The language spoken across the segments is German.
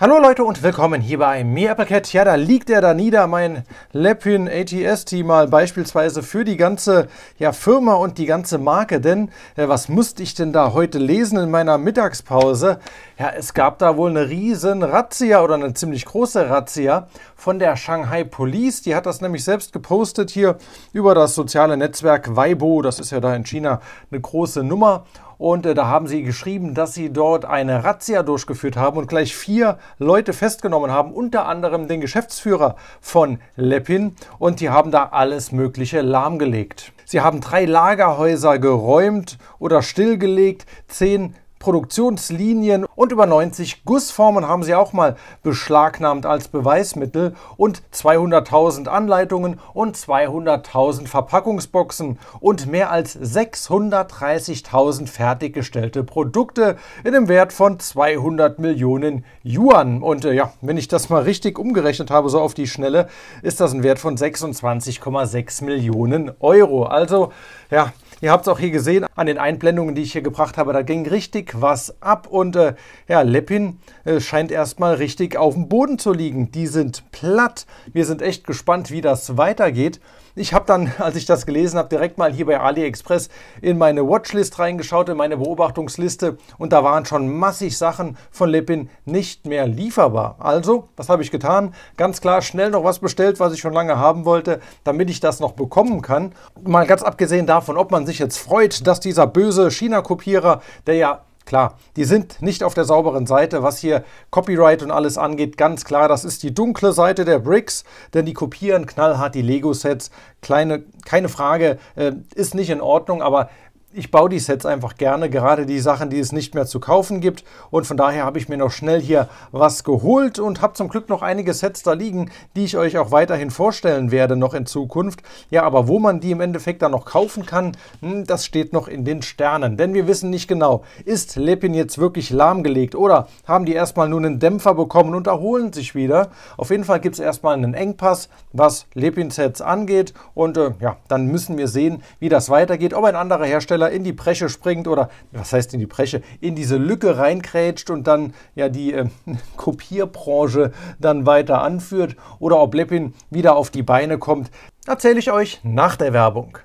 Hallo Leute und willkommen hier bei mir AppleCat. Ja, da liegt er da nieder, mein Lapin ATST mal beispielsweise für die ganze ja, Firma und die ganze Marke. Denn äh, was musste ich denn da heute lesen in meiner Mittagspause? Ja, es gab da wohl eine riesen Razzia oder eine ziemlich große Razzia von der Shanghai Police. Die hat das nämlich selbst gepostet hier über das soziale Netzwerk Weibo. Das ist ja da in China eine große Nummer. Und äh, da haben sie geschrieben, dass sie dort eine Razzia durchgeführt haben und gleich vier Leute festgenommen haben, unter anderem den Geschäftsführer von Lepin. Und die haben da alles Mögliche lahmgelegt. Sie haben drei Lagerhäuser geräumt oder stillgelegt, zehn Produktionslinien und über 90 Gussformen haben sie auch mal beschlagnahmt als Beweismittel und 200.000 Anleitungen und 200.000 Verpackungsboxen und mehr als 630.000 fertiggestellte Produkte in einem Wert von 200 Millionen Yuan. Und äh, ja, wenn ich das mal richtig umgerechnet habe, so auf die Schnelle, ist das ein Wert von 26,6 Millionen Euro. Also ja, Ihr habt es auch hier gesehen an den Einblendungen, die ich hier gebracht habe. Da ging richtig was ab und äh, ja, Leppin äh, scheint erstmal richtig auf dem Boden zu liegen. Die sind platt. Wir sind echt gespannt, wie das weitergeht. Ich habe dann, als ich das gelesen habe, direkt mal hier bei AliExpress in meine Watchlist reingeschaut, in meine Beobachtungsliste und da waren schon massig Sachen von Lepin nicht mehr lieferbar. Also, was habe ich getan. Ganz klar, schnell noch was bestellt, was ich schon lange haben wollte, damit ich das noch bekommen kann. Mal ganz abgesehen davon, ob man sich jetzt freut, dass dieser böse China-Kopierer, der ja Klar, die sind nicht auf der sauberen Seite, was hier Copyright und alles angeht. Ganz klar, das ist die dunkle Seite der Bricks, denn die kopieren knallhart die Lego-Sets. Kleine, keine Frage, äh, ist nicht in Ordnung, aber ich baue die Sets einfach gerne, gerade die Sachen, die es nicht mehr zu kaufen gibt. Und von daher habe ich mir noch schnell hier was geholt und habe zum Glück noch einige Sets da liegen, die ich euch auch weiterhin vorstellen werde, noch in Zukunft. Ja, aber wo man die im Endeffekt dann noch kaufen kann, hm, das steht noch in den Sternen. Denn wir wissen nicht genau, ist Lepin jetzt wirklich lahmgelegt oder haben die erstmal nur einen Dämpfer bekommen und erholen sich wieder? Auf jeden Fall gibt es erstmal einen Engpass, was Lepin-Sets angeht. Und äh, ja, dann müssen wir sehen, wie das weitergeht, ob ein anderer Hersteller Darsteller in die Bresche springt oder was heißt in die Bresche, in diese Lücke reinkrätscht und dann ja die äh, Kopierbranche dann weiter anführt oder ob Leppin wieder auf die Beine kommt, erzähle ich euch nach der Werbung.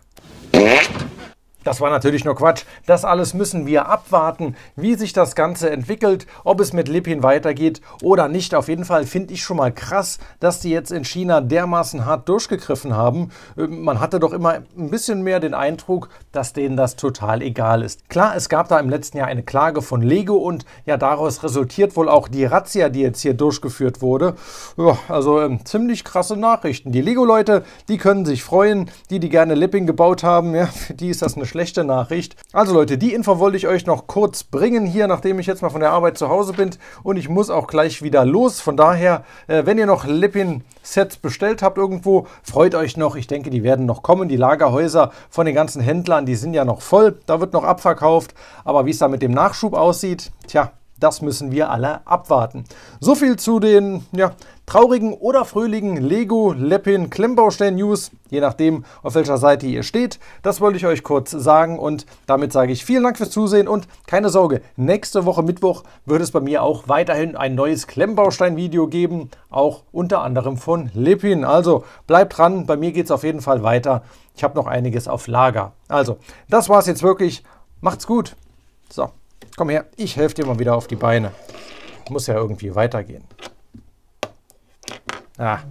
Das war natürlich nur Quatsch. Das alles müssen wir abwarten, wie sich das Ganze entwickelt, ob es mit Lipin weitergeht oder nicht. Auf jeden Fall finde ich schon mal krass, dass die jetzt in China dermaßen hart durchgegriffen haben. Ähm, man hatte doch immer ein bisschen mehr den Eindruck, dass denen das total egal ist. Klar, es gab da im letzten Jahr eine Klage von Lego und ja, daraus resultiert wohl auch die Razzia, die jetzt hier durchgeführt wurde. Ja, also äh, ziemlich krasse Nachrichten. Die Lego-Leute, die können sich freuen. Die, die gerne Lipping gebaut haben, ja, für die ist das eine schlechte Nachricht. Also Leute, die Info wollte ich euch noch kurz bringen hier, nachdem ich jetzt mal von der Arbeit zu Hause bin und ich muss auch gleich wieder los. Von daher, äh, wenn ihr noch Lippin-Sets bestellt habt irgendwo, freut euch noch. Ich denke, die werden noch kommen. Die Lagerhäuser von den ganzen Händlern, die sind ja noch voll. Da wird noch abverkauft. Aber wie es da mit dem Nachschub aussieht, tja, das müssen wir alle abwarten. So viel zu den ja, traurigen oder fröhlichen Lego Leppin Klemmbaustein News, je nachdem, auf welcher Seite ihr steht. Das wollte ich euch kurz sagen und damit sage ich vielen Dank fürs Zusehen und keine Sorge, nächste Woche Mittwoch wird es bei mir auch weiterhin ein neues Klemmbaustein Video geben, auch unter anderem von Leppin. Also bleibt dran, bei mir geht es auf jeden Fall weiter. Ich habe noch einiges auf Lager. Also, das war es jetzt wirklich. Macht's gut. So. Komm her, ich helfe dir mal wieder auf die Beine. Muss ja irgendwie weitergehen. Ah,